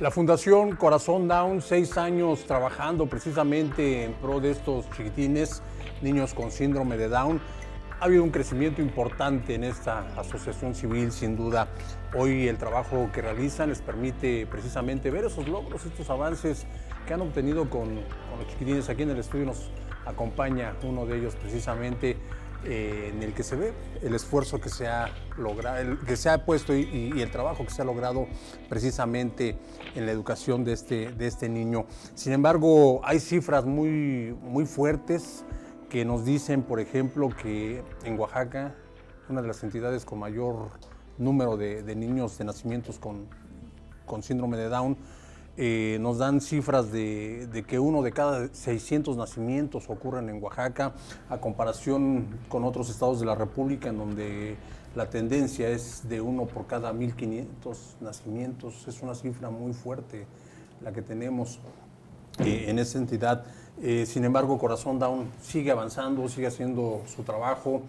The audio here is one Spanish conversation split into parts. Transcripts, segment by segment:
La Fundación Corazón Down, seis años trabajando precisamente en pro de estos chiquitines, niños con síndrome de Down. Ha habido un crecimiento importante en esta asociación civil, sin duda. Hoy el trabajo que realizan les permite precisamente ver esos logros, estos avances que han obtenido con, los chiquitines. Aquí en el estudio nos acompaña uno de ellos precisamente. Eh, en el que se ve el esfuerzo que se ha que se ha puesto y, el trabajo que se ha logrado precisamente en la educación este, de este, niño. Sin embargo, hay cifras muy, muy fuertes que nos dicen, por ejemplo, que en Oaxaca, una de las entidades con mayor número de, niños de nacimientos con síndrome de Down, eh, nos dan cifras de, que uno de cada 600 nacimientos ocurren en Oaxaca, a comparación con otros estados de la República, en donde la tendencia es de uno por cada 1.500 nacimientos. Es una cifra muy fuerte la que tenemos eh, en esa entidad. Eh, sin embargo, Corazón Down sigue avanzando, sigue haciendo su trabajo.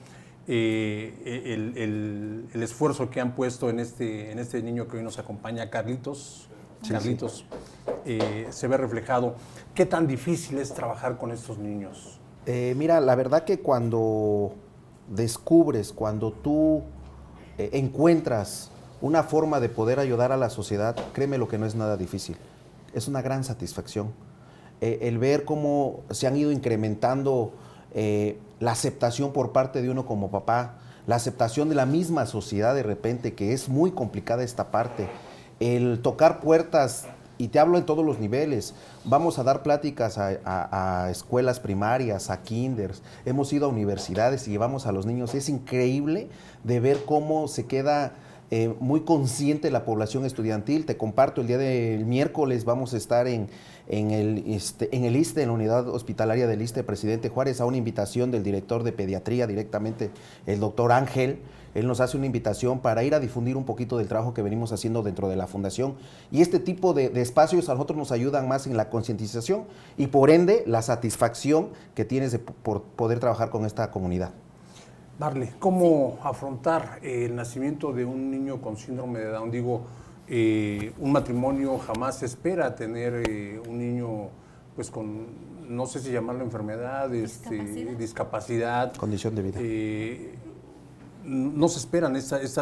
el, esfuerzo que han puesto en este, en este niño que hoy nos acompaña, Carlitos, eh, se ve reflejado. ¿Qué tan difícil es trabajar con estos niños? Eh, mira, la verdad que cuando descubres, cuando tú eh, encuentras una forma de poder ayudar a la sociedad, créeme lo que no es nada difícil. Es una gran satisfacción. el ver cómo se han ido incrementando la aceptación por parte de uno como papá, la aceptación de la misma sociedad de repente, que es muy complicada esta parte el tocar puertas, y te hablo en todos los niveles. Vamos a dar pláticas a, escuelas primarias, a kinders, hemos ido a universidades y llevamos a los niños. Es increíble de ver cómo se queda eh, muy consciente la población estudiantil. Te comparto, el día del miércoles vamos a estar en, el, este, en el ISTE, en la unidad hospitalaria del ISTE, presidente Juárez, a una invitación del director de pediatría directamente, el doctor Ángel. Él nos hace una invitación para ir a difundir un poquito del trabajo que venimos haciendo dentro de la fundación. Y este tipo de, espacios a nosotros nos ayudan más en la concientización y por ende la satisfacción que tienes de por poder trabajar con esta comunidad. Darle, ¿cómo afrontar el nacimiento de un niño con síndrome de Down? Digo, eh, un matrimonio jamás espera tener eh, un niño pues con no sé si llamarlo enfermedad, este, discapacidad, condición de vida. Eh, no se esperan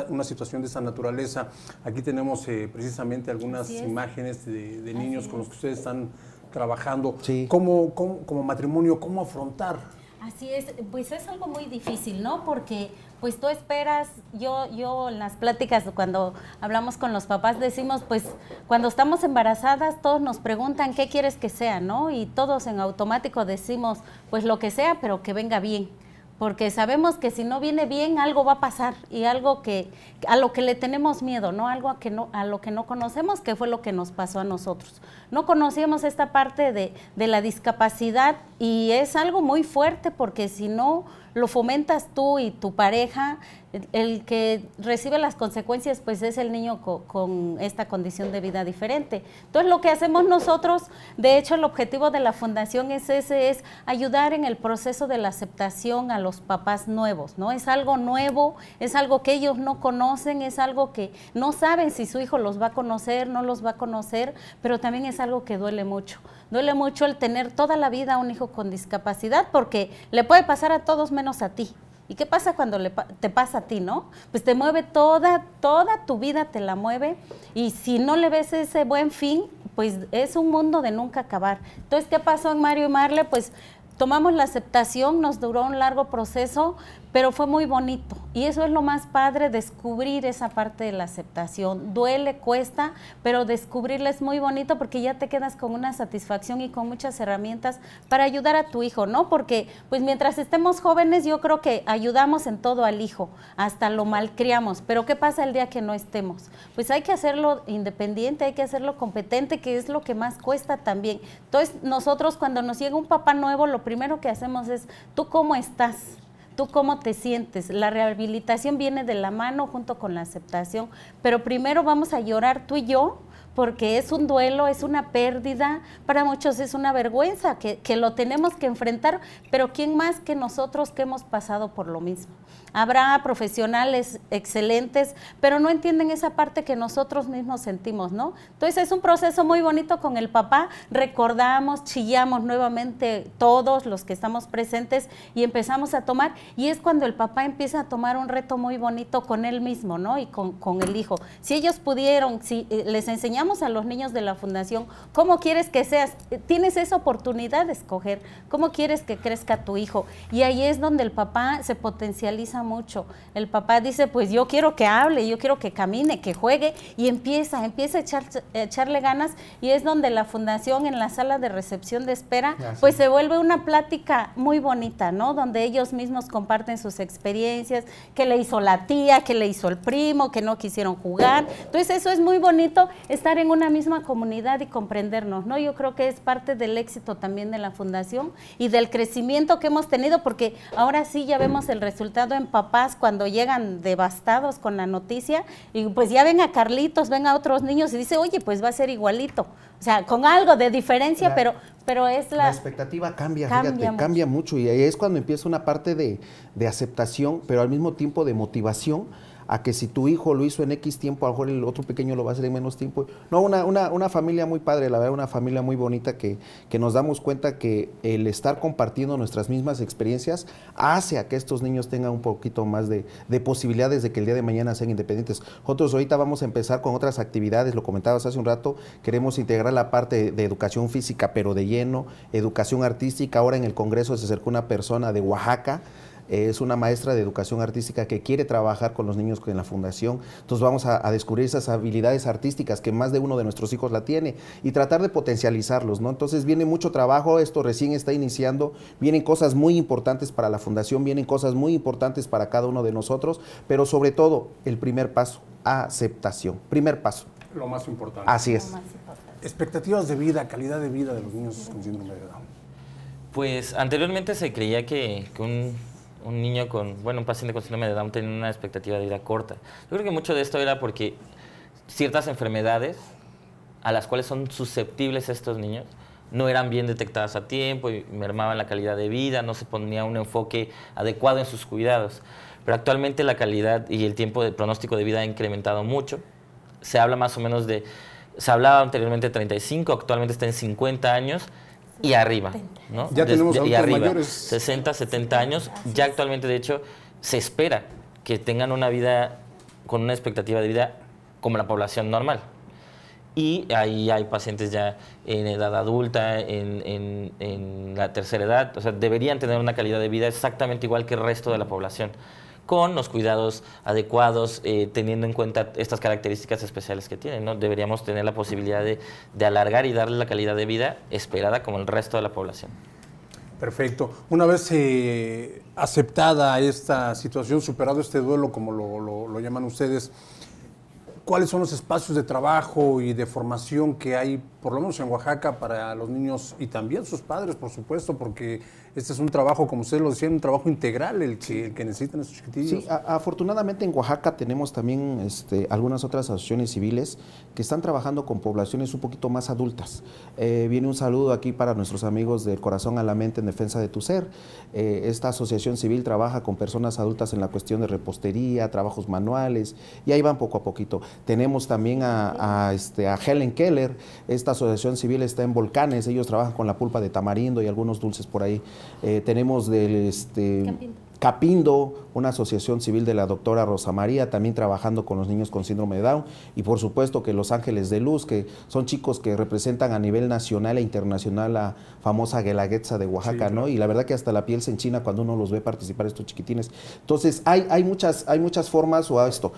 una situación de esa naturaleza. Aquí tenemos eh, precisamente algunas imágenes de, niños con los que ustedes están trabajando. Sí. ¿Cómo, como matrimonio, ¿cómo afrontar? Así es, pues es algo muy difícil, ¿no? Porque pues tú esperas, yo, yo en las pláticas cuando hablamos con los papás decimos, pues cuando estamos embarazadas todos nos preguntan qué quieres que sea, ¿no? Y todos en automático decimos, pues lo que sea, pero que venga bien porque sabemos que si no viene bien algo va a pasar y algo que a lo que le tenemos miedo, no algo a que no a lo que no conocemos, que fue lo que nos pasó a nosotros no conocíamos esta parte de, la discapacidad y es algo muy fuerte porque si no lo fomentas tú y tu pareja, el que recibe las consecuencias pues es el niño con esta condición de vida diferente. Entonces lo que hacemos nosotros, de hecho el objetivo de la fundación es ese, es ayudar en el proceso de la aceptación a los papás nuevos, ¿no? Es algo nuevo, es algo que ellos no conocen, es algo que no saben si su hijo los va a conocer, no los va a conocer, pero también es algo que duele mucho. Duele mucho el tener toda la vida a un hijo con discapacidad porque le puede pasar a todos menos a ti. ¿Y qué pasa cuando te pasa a ti, no? Pues te mueve toda, toda tu vida te la mueve y si no le ves ese buen fin, pues es un mundo de nunca acabar. Entonces, ¿qué pasó en Mario y Marle? Pues tomamos la aceptación, nos duró un largo proceso, pero fue muy bonito. Y eso es lo más padre, descubrir esa parte de la aceptación. Duele, cuesta, pero descubrirla es muy bonito porque ya te quedas con una satisfacción y con muchas herramientas para ayudar a tu hijo, ¿no? Porque pues mientras estemos jóvenes yo creo que ayudamos en todo al hijo, hasta lo malcriamos, pero ¿qué pasa el día que no estemos? Pues hay que hacerlo independiente, hay que hacerlo competente, que es lo que más cuesta también. Entonces nosotros cuando nos llega un papá nuevo lo primero que hacemos es, ¿tú cómo estás? ¿Tú cómo te sientes? La rehabilitación viene de la mano junto con la aceptación, pero primero vamos a llorar tú y yo porque es un duelo, es una pérdida, para muchos es una vergüenza que, que, lo tenemos que enfrentar, pero ¿quién más que nosotros que hemos pasado por lo mismo? Habrá profesionales excelentes, pero no entienden esa parte que nosotros mismos sentimos, ¿no? Entonces es un proceso muy bonito con el papá, recordamos, chillamos nuevamente todos los que estamos presentes y empezamos a tomar, y es cuando el papá empieza a tomar un reto muy bonito con él mismo, ¿no? Y con, con el hijo. Si ellos pudieron, si eh, les enseñamos, a los niños de la fundación, ¿cómo quieres que seas? Tienes esa oportunidad de escoger, ¿cómo quieres que crezca tu hijo? Y ahí es donde el papá se potencializa mucho. El papá dice, pues yo quiero que hable, yo quiero que camine, que juegue, y empieza, empieza a, echarle ganas, y es donde la fundación en la sala de recepción de espera, pues se vuelve una plática muy bonita, ¿no? Donde ellos mismos comparten sus experiencias, que le hizo la tía, que le hizo el primo, que no quisieron jugar. Entonces eso es muy bonito estar en una misma comunidad y comprendernos, ¿no? Yo creo que es parte del éxito también de la fundación y del crecimiento que hemos tenido, porque ahora sí ya vemos el resultado en papás cuando llegan devastados con la noticia y pues ya ven a Carlitos, ven a otros niños y dice, oye, pues va a ser igualito, o sea, con algo de diferencia, pero, pero es la... La expectativa cambia, cambia fíjate, mucho. cambia mucho y ahí es cuando empieza una parte de, de aceptación, pero al mismo tiempo de motivación a que si tu hijo lo hizo en X tiempo, a lo mejor el otro pequeño lo va a hacer en menos tiempo. No, una, una, una familia muy padre, la verdad, una familia muy bonita que, que nos damos cuenta que el estar compartiendo nuestras mismas experiencias hace a que estos niños tengan un poquito más de, posibilidades de que el día de mañana sean independientes. Nosotros ahorita vamos a empezar con otras actividades, lo comentabas hace un rato, queremos integrar la parte de, de educación física, pero de lleno, educación artística. Ahora en el Congreso se acercó una persona de Oaxaca es una maestra de educación artística que quiere trabajar con los niños en la fundación. Entonces vamos a, descubrir esas habilidades artísticas que más de uno de nuestros hijos la tiene y tratar de potencializarlos, ¿no? Entonces viene mucho trabajo, esto recién está iniciando, vienen cosas muy importantes para la fundación, vienen cosas muy importantes para cada uno de nosotros, pero sobre todo el primer paso, aceptación. Primer paso. Lo más importante. Así es. Expectativas de vida, calidad de vida de los niños con síndrome de Pues anteriormente se creía que, que un un niño con, bueno, un paciente con síndrome de Down tenía una expectativa de vida corta. Yo creo que mucho de esto era porque ciertas enfermedades a las cuales son susceptibles estos niños no eran bien detectadas a tiempo y mermaban la calidad de vida, no se ponía un enfoque adecuado en sus cuidados. Pero actualmente la calidad y el tiempo de pronóstico de vida ha incrementado mucho. Se habla más o menos de, se hablaba anteriormente de 35, actualmente está en 50 años y arriba. ¿no? Ya tenemos 60, 70 años. Ya actualmente, de hecho, se espera que tengan una vida con una expectativa de vida como la población normal. Y ahí hay pacientes ya en edad adulta, en, en, en la tercera edad. O sea, deberían tener una calidad de vida exactamente igual que el resto de la población con los cuidados adecuados, eh, teniendo en cuenta estas características especiales que tienen. ¿no? Deberíamos tener la posibilidad de, alargar y darle la calidad de vida esperada como el resto de la población. Perfecto. Una vez eh, aceptada esta situación, superado este duelo, como lo, lo, llaman ustedes, ¿cuáles son los espacios de trabajo y de formación que hay por lo menos en Oaxaca, para los niños y también sus padres, por supuesto, porque este es un trabajo, como ustedes lo decían, un trabajo integral el que, necesitan estos chiquitillos. Sí, afortunadamente en Oaxaca tenemos también este, algunas otras asociaciones civiles que están trabajando con poblaciones un poquito más adultas. Eh, viene un saludo aquí para nuestros amigos del Corazón a la Mente en Defensa de tu Ser. Eh, esta asociación civil trabaja con personas adultas en la cuestión de repostería, trabajos manuales, y ahí van poco a poquito. Tenemos también a, este, Helen Keller, esta asociación civil está en Volcanes, ellos trabajan con la pulpa de tamarindo y algunos dulces por ahí. Eh, tenemos del este, Capindo, una asociación civil de la doctora Rosa María, también trabajando con los niños con síndrome de Down, y por supuesto que Los Ángeles de Luz, que son chicos que representan a nivel nacional e internacional la famosa Guelaguetza de Oaxaca, ¿no? Y la verdad que hasta la piel se enchina cuando uno los ve participar estos chiquitines. Entonces, hay, hay, muchas, hay muchas formas, o esto,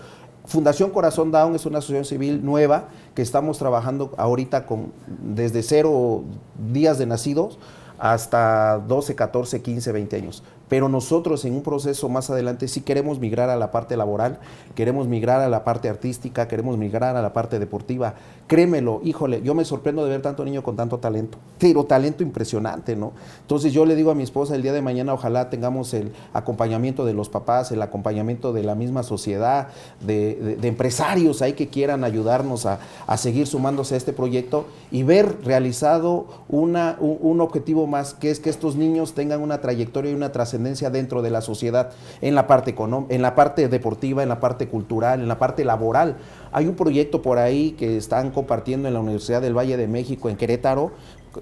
Fundación Corazón Down es una asociación civil nueva que estamos trabajando ahorita con desde cero días de nacidos hasta 12, 14, 15, 20 años pero nosotros en un proceso más adelante sí queremos migrar a la parte laboral, queremos migrar a la parte artística, queremos migrar a la parte deportiva. Créemelo, híjole, yo me sorprendo de ver tanto niño con tanto talento, pero talento impresionante, ¿no? Entonces yo le digo a mi esposa el día de mañana, ojalá tengamos el acompañamiento de los papás, el acompañamiento de la misma sociedad, de, empresarios ahí que quieran ayudarnos a, seguir sumándose a este proyecto y ver realizado una, un, un objetivo más, que es que estos niños tengan una trayectoria y una trascendencia dentro de la sociedad, en la parte en la parte deportiva, en la parte cultural, en la parte laboral. Hay un proyecto por ahí que están compartiendo en la Universidad del Valle de México, en Querétaro,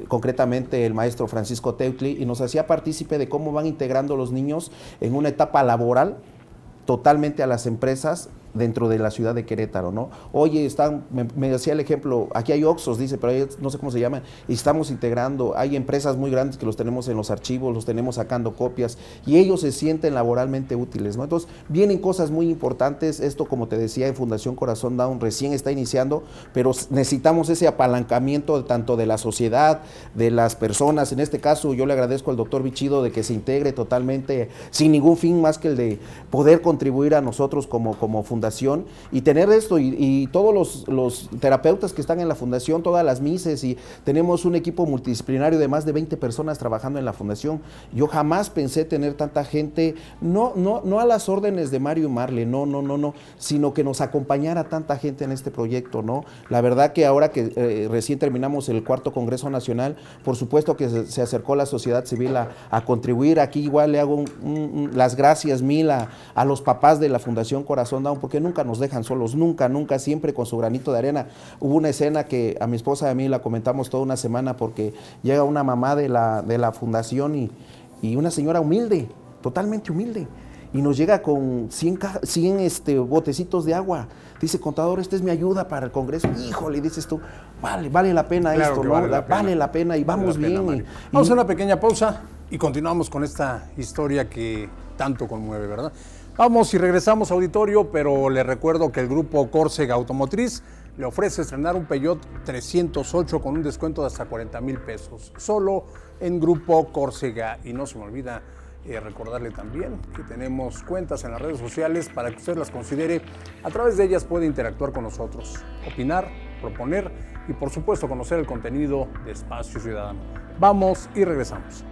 concretamente el maestro Francisco Teutli, y nos hacía partícipe de cómo van integrando los niños en una etapa laboral totalmente a las empresas dentro de la ciudad de Querétaro, ¿no? Oye, están, me, decía el ejemplo, aquí hay Oxos, dice, pero no sé cómo se llaman, y estamos integrando, hay empresas muy grandes que los tenemos en los archivos, los tenemos sacando copias, y ellos se sienten laboralmente útiles, ¿no? Entonces, vienen cosas muy importantes, esto como te decía en Fundación Corazón Down recién está iniciando, pero necesitamos ese apalancamiento tanto de la sociedad, de las personas, en este caso yo le agradezco al doctor Bichido de que se integre totalmente, sin ningún fin más que el de poder contribuir a nosotros como, como fundación fundación y tener esto y, todos los, terapeutas que están en la fundación, todas las mises y tenemos un equipo multidisciplinario de más de 20 personas trabajando en la fundación. Yo jamás pensé tener tanta gente, no, no, no a las órdenes de Mario y Marle, no, no, no, no, sino que nos acompañara tanta gente en este proyecto, ¿no? La verdad que ahora que eh, recién terminamos el cuarto Congreso Nacional, por supuesto que se, acercó la sociedad civil a, contribuir. Aquí igual le hago las gracias mil a, los papás de la Fundación Corazón Down porque nunca nos dejan solos, nunca, nunca, siempre con su granito de arena. Hubo una escena que a mi esposa y a mí la comentamos toda una semana porque llega una mamá de la, de la fundación y, una señora humilde, totalmente humilde y nos llega con 100, este, botecitos de agua. Dice, contador, esta es mi ayuda para el Congreso. Híjole, dices tú, vale, vale la pena esto, ¿no? vale, la pena. y vamos bien. vamos a una pequeña pausa y continuamos con esta historia que tanto conmueve, ¿verdad? Vamos y regresamos auditorio, pero le recuerdo que el grupo Córcega Automotriz le ofrece estrenar un Peugeot 308 con un descuento de hasta 40 mil pesos, solo en Grupo Córcega. Y no se me olvida eh, recordarle también que tenemos cuentas en las redes sociales para que usted las considere. A través de ellas puede interactuar con nosotros, opinar, proponer y por supuesto conocer el contenido de Espacio Ciudadano. Vamos y regresamos.